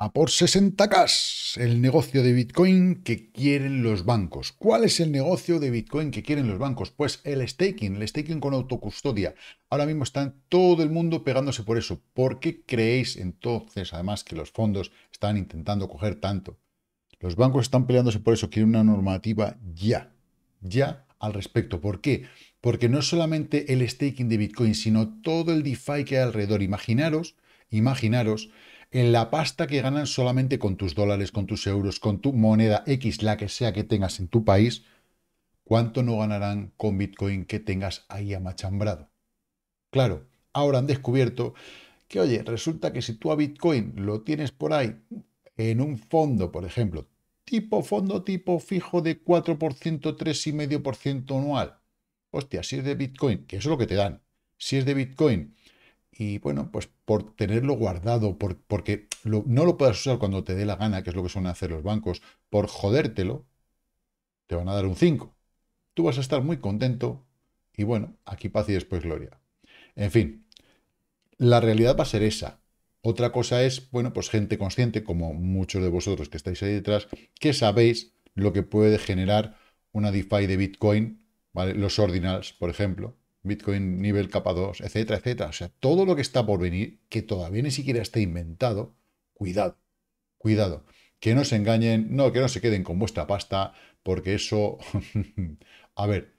a por 60K, el negocio de Bitcoin que quieren los bancos. ¿Cuál es el negocio de Bitcoin que quieren los bancos? Pues el staking, el staking con autocustodia. Ahora mismo está todo el mundo pegándose por eso. ¿Por qué creéis entonces, además, que los fondos están intentando coger tanto? Los bancos están peleándose por eso, quieren una normativa ya, ya al respecto. ¿Por qué? Porque no solamente el staking de Bitcoin, sino todo el DeFi que hay alrededor. Imaginaros, imaginaros en la pasta que ganan solamente con tus dólares, con tus euros, con tu moneda X, la que sea que tengas en tu país, ¿cuánto no ganarán con Bitcoin que tengas ahí amachambrado? Claro, ahora han descubierto que, oye, resulta que si tú a Bitcoin lo tienes por ahí en un fondo, por ejemplo, tipo fondo tipo fijo de 4%, 3,5% anual. Hostia, si es de Bitcoin, que eso es lo que te dan. Si es de Bitcoin y bueno, pues por tenerlo guardado, por, porque no lo puedas usar cuando te dé la gana, que es lo que suelen hacer los bancos, por jodértelo, te van a dar un 5. Tú vas a estar muy contento y bueno, aquí paz y después gloria. En fin, la realidad va a ser esa. Otra cosa es, bueno, pues gente consciente, como muchos de vosotros que estáis ahí detrás, que sabéis lo que puede generar una DeFi de Bitcoin, ¿vale? Los ordinals, por ejemplo, Bitcoin nivel capa 2, etcétera, etcétera. O sea, todo lo que está por venir, que todavía ni siquiera está inventado, cuidado, cuidado. Que no se engañen, no, que no se queden con vuestra pasta, porque eso... a ver,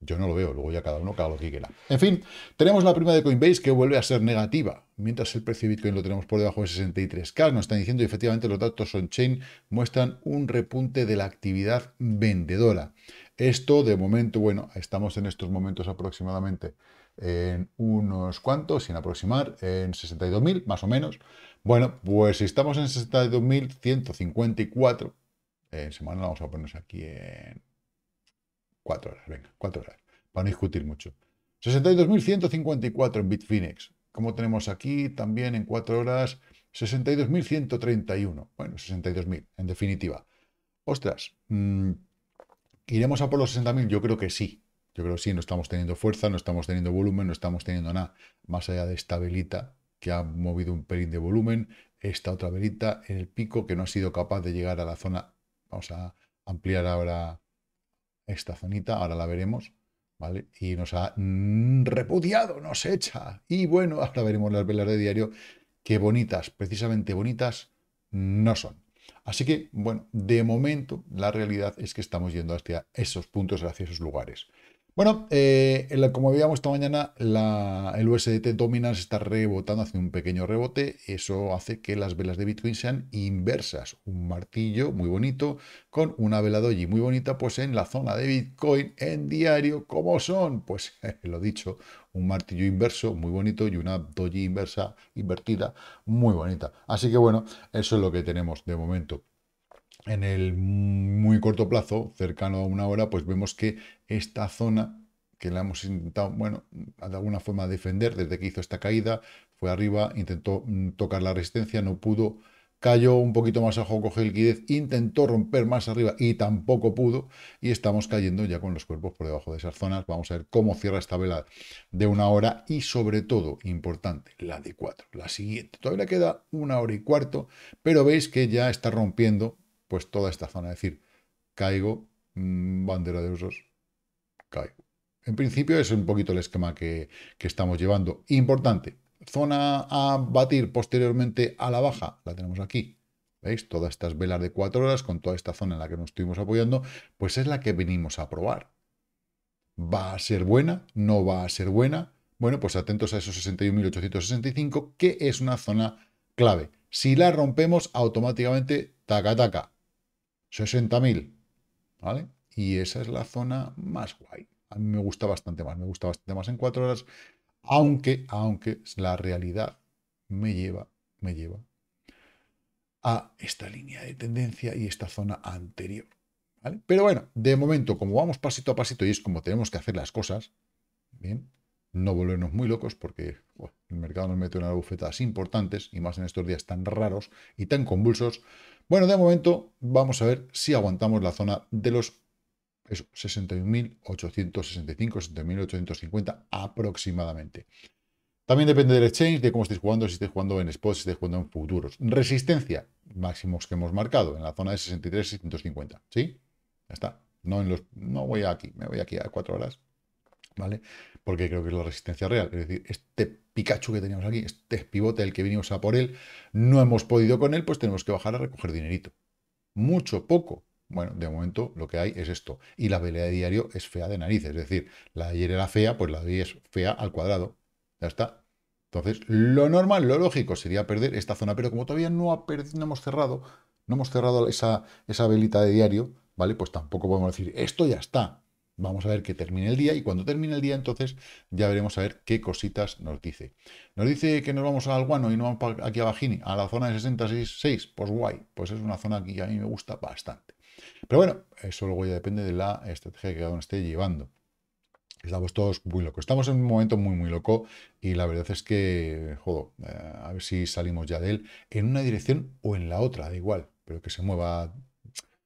yo no lo veo, luego ya cada uno cada lo que quiera. En fin, tenemos la prima de Coinbase que vuelve a ser negativa, mientras el precio de Bitcoin lo tenemos por debajo de 63K. Nos están diciendo, efectivamente, los datos on-chain muestran un repunte de la actividad vendedora. Esto de momento, bueno, estamos en estos momentos aproximadamente en unos cuantos, sin aproximar, en 62.000 más o menos. Bueno, pues si estamos en 62.154, en semana vamos a ponernos aquí en 4 horas, venga, 4 horas, para no discutir mucho. 62.154 en Bitfinex, como tenemos aquí también en 4 horas, 62.131, bueno, 62.000 en definitiva. Ostras, mm, ¿Iremos a por los 60.000? Yo creo que sí. Yo creo que sí, no estamos teniendo fuerza, no estamos teniendo volumen, no estamos teniendo nada. Más allá de esta velita que ha movido un pelín de volumen, esta otra velita en el pico que no ha sido capaz de llegar a la zona. Vamos a ampliar ahora esta zonita, ahora la veremos. ¿Vale? Y nos ha repudiado, nos echa. Y bueno, ahora veremos las velas de diario, que bonitas, precisamente bonitas, no son. Así que, bueno, de momento la realidad es que estamos yendo hacia esos puntos, hacia esos lugares. Bueno, eh, como veíamos esta mañana, la, el USDT Dominance está rebotando, hace un pequeño rebote. Eso hace que las velas de Bitcoin sean inversas. Un martillo muy bonito con una vela doji muy bonita, pues en la zona de Bitcoin en diario. ¿Cómo son? Pues lo dicho, un martillo inverso muy bonito y una doji inversa, invertida, muy bonita. Así que bueno, eso es lo que tenemos de momento en el muy corto plazo, cercano a una hora, pues vemos que esta zona que la hemos intentado, bueno, de alguna forma defender desde que hizo esta caída, fue arriba, intentó mm, tocar la resistencia, no pudo, cayó un poquito más abajo, coge liquidez, intentó romper más arriba y tampoco pudo, y estamos cayendo ya con los cuerpos por debajo de esas zonas. Vamos a ver cómo cierra esta vela de una hora y sobre todo, importante, la de cuatro, la siguiente. Todavía le queda una hora y cuarto, pero veis que ya está rompiendo pues toda esta zona. Es decir, caigo, mm, bandera de usos, caigo. En principio es un poquito el esquema que, que estamos llevando. Importante, zona a batir posteriormente a la baja, la tenemos aquí. ¿Veis? Todas estas velas de cuatro horas con toda esta zona en la que nos estuvimos apoyando, pues es la que venimos a probar. ¿Va a ser buena? ¿No va a ser buena? Bueno, pues atentos a esos 61.865, que es una zona clave. Si la rompemos, automáticamente, taca, taca, 60.000, ¿vale? Y esa es la zona más guay. A mí me gusta bastante más, me gusta bastante más en cuatro horas, aunque, aunque la realidad me lleva, me lleva a esta línea de tendencia y esta zona anterior. ¿vale? Pero bueno, de momento, como vamos pasito a pasito y es como tenemos que hacer las cosas, bien, no volvernos muy locos porque el mercado nos mete unas bufetas importantes y más en estos días tan raros y tan convulsos. Bueno, de momento vamos a ver si aguantamos la zona de los 61.865, 61.850 aproximadamente. También depende del exchange, de cómo estéis jugando, si estáis jugando en spots, si estáis jugando en futuros. Resistencia, máximos que hemos marcado, en la zona de 63.650. ¿sí? Ya está. No en los. No voy aquí, me voy aquí a cuatro horas. ¿vale? Porque creo que es la resistencia real. Es decir, este Pikachu que teníamos aquí, este pivote, el que vinimos a por él, no hemos podido con él, pues tenemos que bajar a recoger dinerito. Mucho, poco. Bueno, de momento lo que hay es esto. Y la pelea de diario es fea de narices. Es decir, la de ayer era fea, pues la de hoy es fea al cuadrado. Ya está. Entonces, lo normal, lo lógico sería perder esta zona, pero como todavía no, ha no hemos cerrado, no hemos cerrado esa, esa velita de diario, ¿vale? Pues tampoco podemos decir, esto ya está. Vamos a ver que termine el día y cuando termine el día entonces ya veremos a ver qué cositas nos dice. Nos dice que nos vamos al guano y no vamos aquí a Bajini, a la zona de 66, pues guay, pues es una zona que a mí me gusta bastante. Pero bueno, eso luego ya depende de la estrategia que cada uno esté llevando. Estamos todos muy locos. Estamos en un momento muy, muy loco y la verdad es que, jodo, eh, a ver si salimos ya de él en una dirección o en la otra, da igual, pero que se mueva,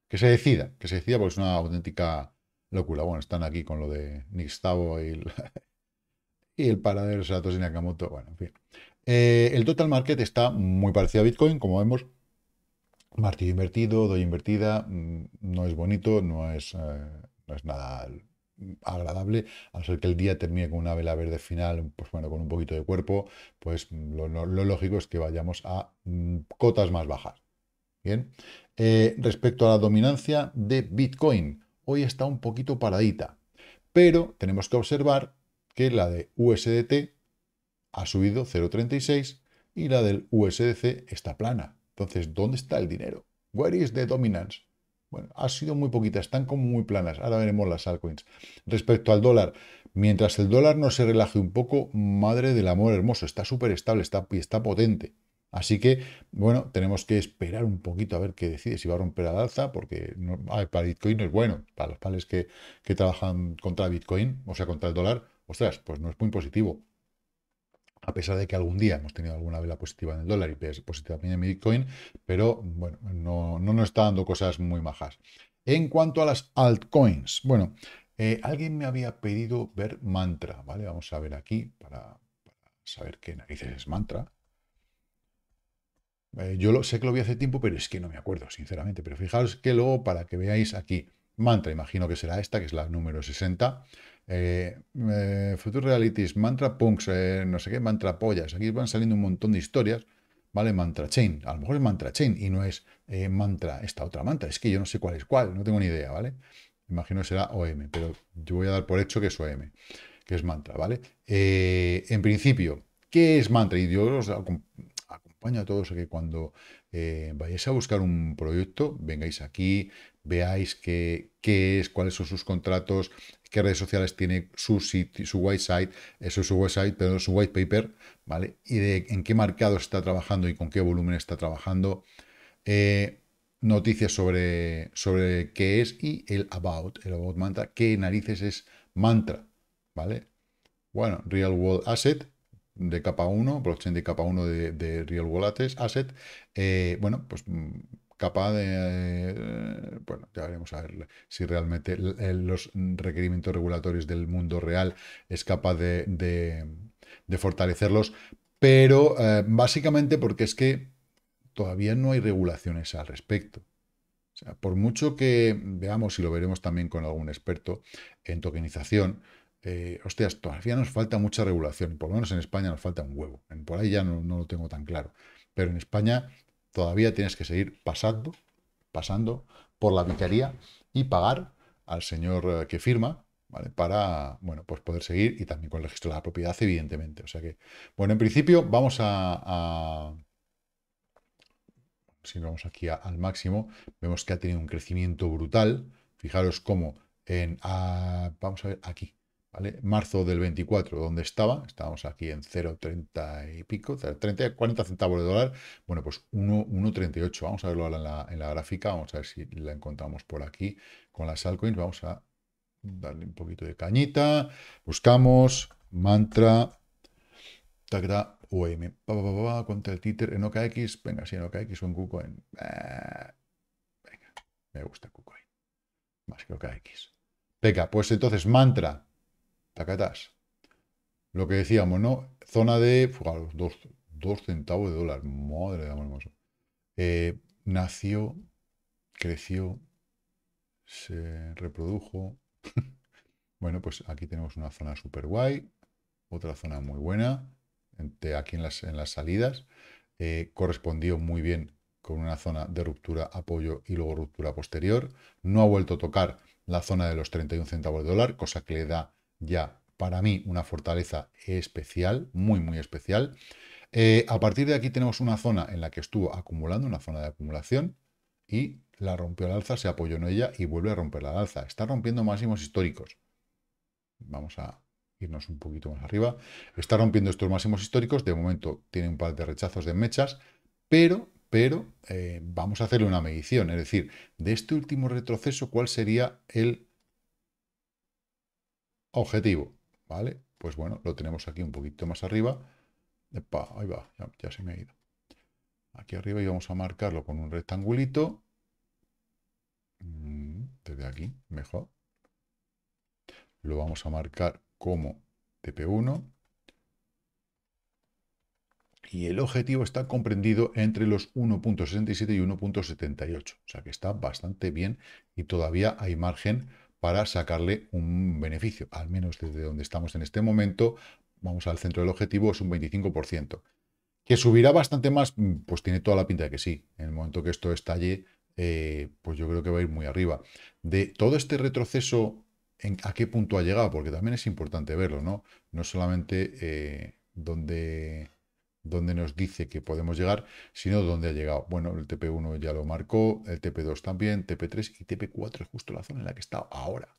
que se decida, que se decida porque es una auténtica locura. Bueno, están aquí con lo de Nixtavo y, el, y el paradero de Satoshi Nakamoto. Bueno, en fin. Eh, el total market está muy parecido a Bitcoin, como vemos. Martillo invertido, doy invertida, mm, no es bonito, no es, eh, es nada agradable, a no ser que el día termine con una vela verde final, pues bueno, con un poquito de cuerpo, pues lo, lógico es que vayamos a mm, cotas más bajas. Bien, eh, respecto a la dominancia de Bitcoin, hoy está un poquito paradita. Pero tenemos que observar que la de USDT ha subido 0,36 y la del USDC está plana. Entonces, ¿dónde está el dinero? Where is the dominance? Bueno, ha sido muy poquita, están como muy planas. Ahora veremos las altcoins. Respecto al dólar, mientras el dólar no se relaje un poco, madre del amor hermoso, está súper estable, está, está potente. Así que, bueno, tenemos que esperar un poquito a ver qué decide, si va a romper la alza, porque ah, para Bitcoin es bueno, para los pales que, trabajan contra Bitcoin, o sea, contra el dólar, ostras, pues no es muy positivo. A pesar de que algún día hemos tenido alguna vela positiva en el dólar y positiva también en Bitcoin, pero bueno, no, nos está dando cosas muy majas. En cuanto a las altcoins, bueno, eh, alguien me había pedido ver mantra, ¿vale? Vamos a ver aquí para saber qué narices es mantra. Eh, yo lo, sé que lo vi hace tiempo, pero es que no me acuerdo, sinceramente. Pero fijaros que luego, para que veáis aquí, mantra, imagino que será esta, que es la número 60. Eh, eh, Future Realities, Mantra Punks, no sé qué, Mantra Pollas. Aquí van saliendo un montón de historias, ¿vale? Mantra Chain. A lo mejor es Mantra Chain y no es Mantra, esta otra mantra. Es que yo no sé cuál es cuál, no tengo ni idea, ¿vale? Imagino que será OM, pero yo voy a dar por hecho que es OM, que es Mantra, ¿vale? en principio, ¿qué es Mantra? Y yo acompaño a todos a que cuando eh, vayáis a buscar un proyecto, vengáis aquí, veáis qué, qué es, cuáles son sus contratos, qué redes sociales tiene su sitio, su white eso es su website, pero su white paper, ¿vale? Y de en qué mercado está trabajando y con qué volumen está trabajando. Eh, noticias sobre, sobre qué es y el about, el about mantra, qué narices es mantra, ¿vale? Bueno, Real World Asset, de capa 1, blockchain de capa 1 de, Real Wallet Asset, eh, bueno, pues mm, capa de... Eh, bueno, ya veremos a ver si realmente eh, los requerimientos regulatorios del mundo real es capaz de, fortalecerlos, pero básicamente porque es que todavía no hay regulaciones al respecto. O sea, por mucho que veamos, y lo veremos también con algún experto en tokenización, eh, hostias, todavía nos falta mucha regulación, por lo menos en España nos falta un huevo, por ahí ya no, lo tengo tan claro, pero en España todavía tienes que seguir pasando, pasando por la vicaría y pagar al señor eh, que firma, ¿vale? Para, bueno, pues poder seguir y también con el registro de la propiedad, evidentemente. O sea que, bueno, en principio vamos a... si vamos aquí al máximo, vemos que ha tenido un crecimiento brutal. Fijaros cómo en... Ah, vamos a ver aquí. Marzo del 24, donde estaba, estábamos aquí en 0,30 y pico, 30, 40 centavos de dólar, bueno, pues 1,38. Vamos a verlo en la, gráfica, vamos a ver si la encontramos por aquí con las altcoins. Vamos a darle un poquito de cañita, buscamos mantra, tagra, pa, contra el títer en OKX, venga, si en OKX o en KuCoin, eh, venga, me gusta KuCoin, más que OKX. Venga, pues entonces mantra, Tacatás. Lo que decíamos, ¿no? Zona de 2 dos, centavos de dólar. Madre de amor hermoso. Eh, nació, creció, se reprodujo. bueno, pues aquí tenemos una zona súper guay, otra zona muy buena, aquí en las, en las salidas. Eh, correspondió muy bien con una zona de ruptura, apoyo y luego ruptura posterior. No ha vuelto a tocar la zona de los 31 centavos de dólar, cosa que le da ya para mí una fortaleza especial, muy, muy especial. Eh, a partir de aquí tenemos una zona en la que estuvo acumulando, una zona de acumulación, y la rompió la alza, se apoyó en ella y vuelve a romper la alza. Está rompiendo máximos históricos. Vamos a irnos un poquito más arriba. Está rompiendo estos máximos históricos. De momento tiene un par de rechazos de mechas, pero, pero eh, vamos a hacerle una medición. Es decir, de este último retroceso, ¿cuál sería el objetivo, ¿vale? Pues bueno, lo tenemos aquí un poquito más arriba. ahí va, ya, se me ha ido. Aquí arriba y vamos a marcarlo con un rectangulito. Mm, desde aquí, mejor. Lo vamos a marcar como TP1. Y el objetivo está comprendido entre los 1.67 y 1.78. O sea que está bastante bien y todavía hay margen para sacarle un beneficio, al menos desde donde estamos en este momento, vamos al centro del objetivo, es un 25%. ¿Que subirá bastante más? Mm, pues tiene toda la pinta de que sí. En el momento que esto estalle, eh, pues yo creo que va a ir muy arriba. De todo este retroceso, ¿a qué punto ha llegado? Porque también es importante verlo, ¿no? No solamente eh, donde donde nos dice que podemos llegar, sino dónde ha llegado. Bueno, el TP1 ya lo marcó, el TP2 también, TP3 y TP4 es justo la zona en la que está ahora.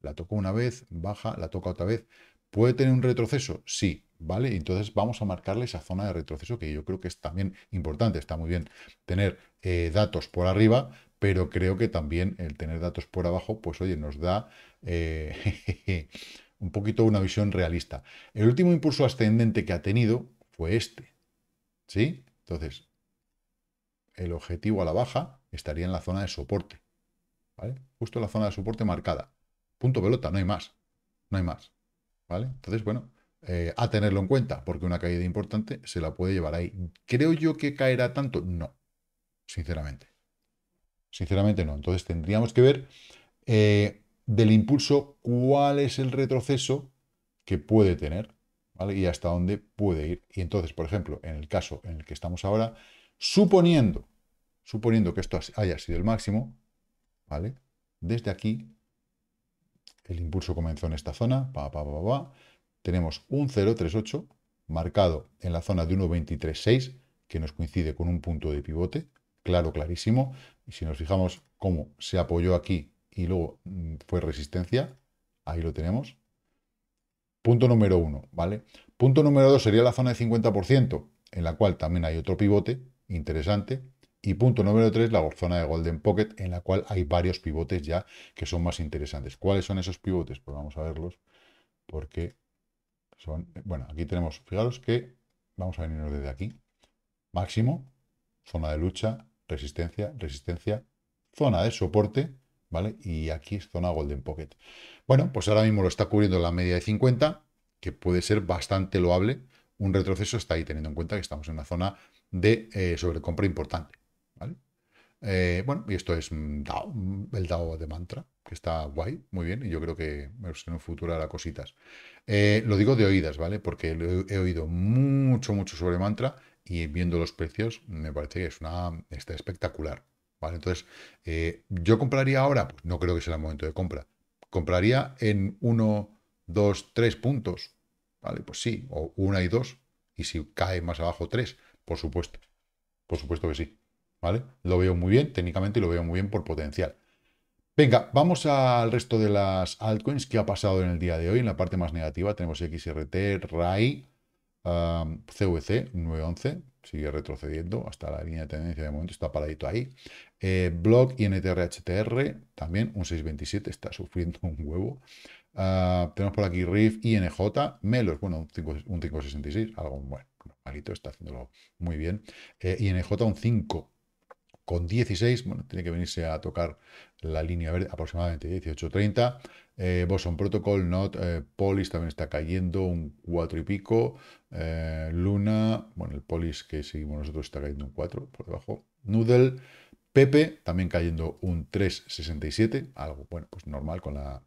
la tocó una vez, baja, la toca otra vez. ¿Puede tener un retroceso? Sí, ¿vale? Entonces vamos a marcarle esa zona de retroceso que yo creo que es también importante. Está muy bien tener eh, datos por arriba, pero creo que también el tener datos por abajo, pues oye, nos da... Eh, un poquito una visión realista. El último impulso ascendente que ha tenido, fue este. ¿Sí? Entonces, el objetivo a la baja estaría en la zona de soporte. ¿Vale? Justo en la zona de soporte marcada. Punto pelota, no hay más. No hay más. ¿Vale? Entonces, bueno, eh, a tenerlo en cuenta, porque una caída importante se la puede llevar ahí. ¿Creo yo que caerá tanto? No, sinceramente. Sinceramente no. Entonces tendríamos que ver eh, del impulso cuál es el retroceso que puede tener. ¿vale? Y hasta dónde puede ir. Y entonces, por ejemplo, en el caso en el que estamos ahora, suponiendo, suponiendo que esto haya sido el máximo, ¿vale? Desde aquí, el impulso comenzó en esta zona, pa, pa, pa, pa, tenemos un 0,38 marcado en la zona de 1,23,6, que nos coincide con un punto de pivote, claro, clarísimo. Y si nos fijamos cómo se apoyó aquí y luego mm, fue resistencia, ahí lo tenemos, Punto número uno, ¿vale? Punto número dos sería la zona de 50%, en la cual también hay otro pivote interesante. Y punto número tres, la zona de Golden Pocket, en la cual hay varios pivotes ya que son más interesantes. ¿Cuáles son esos pivotes? Pues vamos a verlos, porque son... Bueno, aquí tenemos, fijaros que vamos a venir desde aquí. Máximo, zona de lucha, resistencia, resistencia, zona de soporte, ¿vale? Y aquí es zona Golden Pocket. Bueno, pues ahora mismo lo está cubriendo la media de 50, que puede ser bastante loable. Un retroceso está ahí, teniendo en cuenta que estamos en una zona de eh, sobrecompra importante, ¿vale? Eh, bueno, y esto es mm, mm, el DAO de mantra, que está guay, muy bien, y yo creo que pues, en un futuro hará cositas. Eh, lo digo de oídas, ¿vale? Porque he, he oído mucho, mucho sobre mantra y viendo los precios me parece que es una, está espectacular. Entonces, eh, ¿yo compraría ahora? Pues no creo que sea el momento de compra. ¿Compraría en 1, 2, 3 puntos? ¿Vale? Pues sí, o 1 y 2. Y si cae más abajo 3, por supuesto. Por supuesto que sí. ¿Vale? Lo veo muy bien técnicamente y lo veo muy bien por potencial. Venga, vamos al resto de las altcoins que ha pasado en el día de hoy. En la parte más negativa tenemos XRT, RAI, um, CVC 911, sigue retrocediendo hasta la línea de tendencia de momento, está paradito ahí. Eh, Block INTR-HTR, también un 627, está sufriendo un huevo. Ah, tenemos por aquí RIF, INJ, Melos, bueno, un, 566, algo bueno, malito está haciéndolo muy bien. Eh, INJ un 5, con 16, bueno, tiene que venirse a tocar la línea verde aproximadamente 18.30. Eh, Boson Protocol, Not, eh, Polis también está cayendo un 4 y pico. Eh, Luna, bueno, el Polis que seguimos nosotros está cayendo un 4 por debajo. Noodle, Pepe también cayendo un 3,67, algo, bueno, pues normal con, la,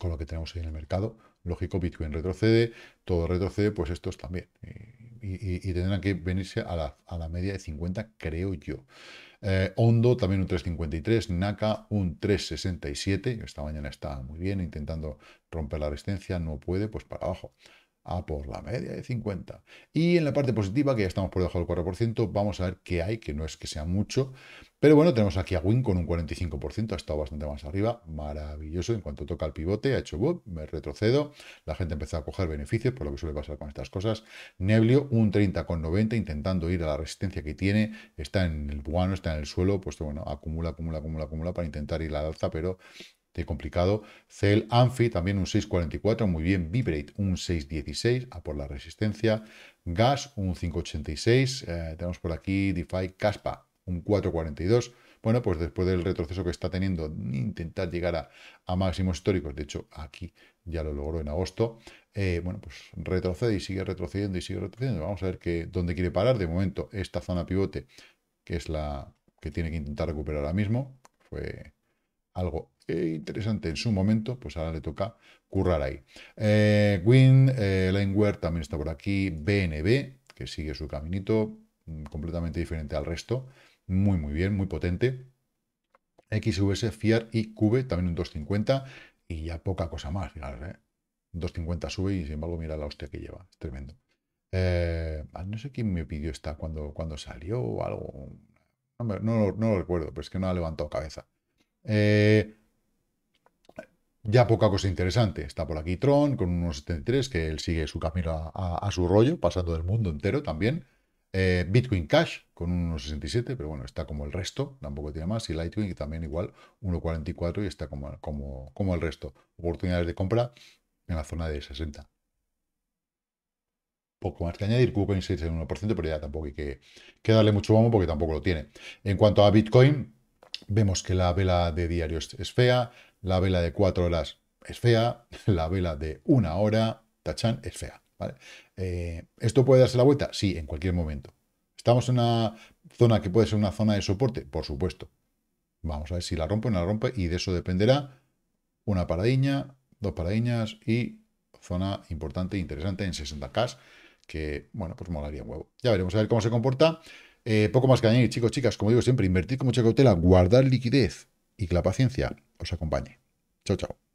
con lo que tenemos ahí en el mercado. Lógico, Bitcoin retrocede, todo retrocede, pues estos también y, tendrán que venirse a la, a la, media de 50, creo yo. Eh, Hondo también un 3.53, Naka un 3.67, esta mañana está muy bien intentando romper la resistencia, no puede, pues para abajo a por la media de 50. Y en la parte positiva, que ya estamos por debajo del 4%, vamos a ver qué hay, que no es que sea mucho. Pero bueno, tenemos aquí a Win con un 45%, ha estado bastante más arriba, maravilloso. En cuanto toca el pivote, ha hecho me retrocedo, la gente empezó a coger beneficios, por lo que suele pasar con estas cosas. Neblio, un 30,90, intentando ir a la resistencia que tiene, está en el bueno está en el suelo, pues bueno, acumula, acumula, acumula, acumula para intentar ir la alza, pero complicado. cel Amphi, también un 644, muy bien. Vibrate, un 616, a por la resistencia. Gas, un 586. Eh, tenemos por aquí DeFi Caspa, un 442. Bueno, pues después del retroceso que está teniendo, intentar llegar a, máximos históricos, de hecho aquí ya lo logró en agosto, eh, bueno, pues retrocede y sigue retrocediendo y sigue retrocediendo. Vamos a ver que, dónde quiere parar. De momento, esta zona pivote, que es la que tiene que intentar recuperar ahora mismo, fue algo eh, interesante en su momento, pues ahora le toca currar ahí. Eh, Win, eh, Lineware también está por aquí, BNB, que sigue su caminito, mm, completamente diferente al resto, muy muy bien, muy potente. XVS, Fiat y Cube, también un 250 y ya poca cosa más, fijaros, 250 eh. sube y sin embargo mira la hostia que lleva, es tremendo. Ah, no sé quién me pidió esta cuando, cuando salió o algo, no, no, lo recuerdo, pero es que no ha levantado cabeza. Eh, ya poca cosa interesante. Está por aquí Tron con unos 73, que él sigue su camino a, su rollo, pasando del mundo entero también. Eh, Bitcoin Cash con 1,67, pero bueno, está como el resto, tampoco tiene más. Y Litecoin también igual, 1,44 y está como, como, como el resto. Oportunidades de compra en la zona de 60. Poco más que añadir, KuCoin 6 en 1%, pero ya tampoco hay que, darle mucho vamos porque tampoco lo tiene. En cuanto a Bitcoin, Vemos que la vela de diario es fea, la vela de cuatro horas es fea, la vela de una hora, tachan, es fea. Eh, ¿Esto puede darse la vuelta? Sí, en cualquier momento. ¿Estamos en una zona que puede ser una zona de soporte? Por supuesto. Vamos a ver si la rompe o no la rompe y de eso dependerá una paradiña, dos paradiñas y zona importante e interesante en 60K que, bueno, pues molaría un huevo. Ya veremos a ver cómo se comporta. Eh, poco más que añadir, chicos, chicas. Como digo siempre, invertir con mucha cautela, guardar liquidez y que la paciencia os acompañe. Chao, chao.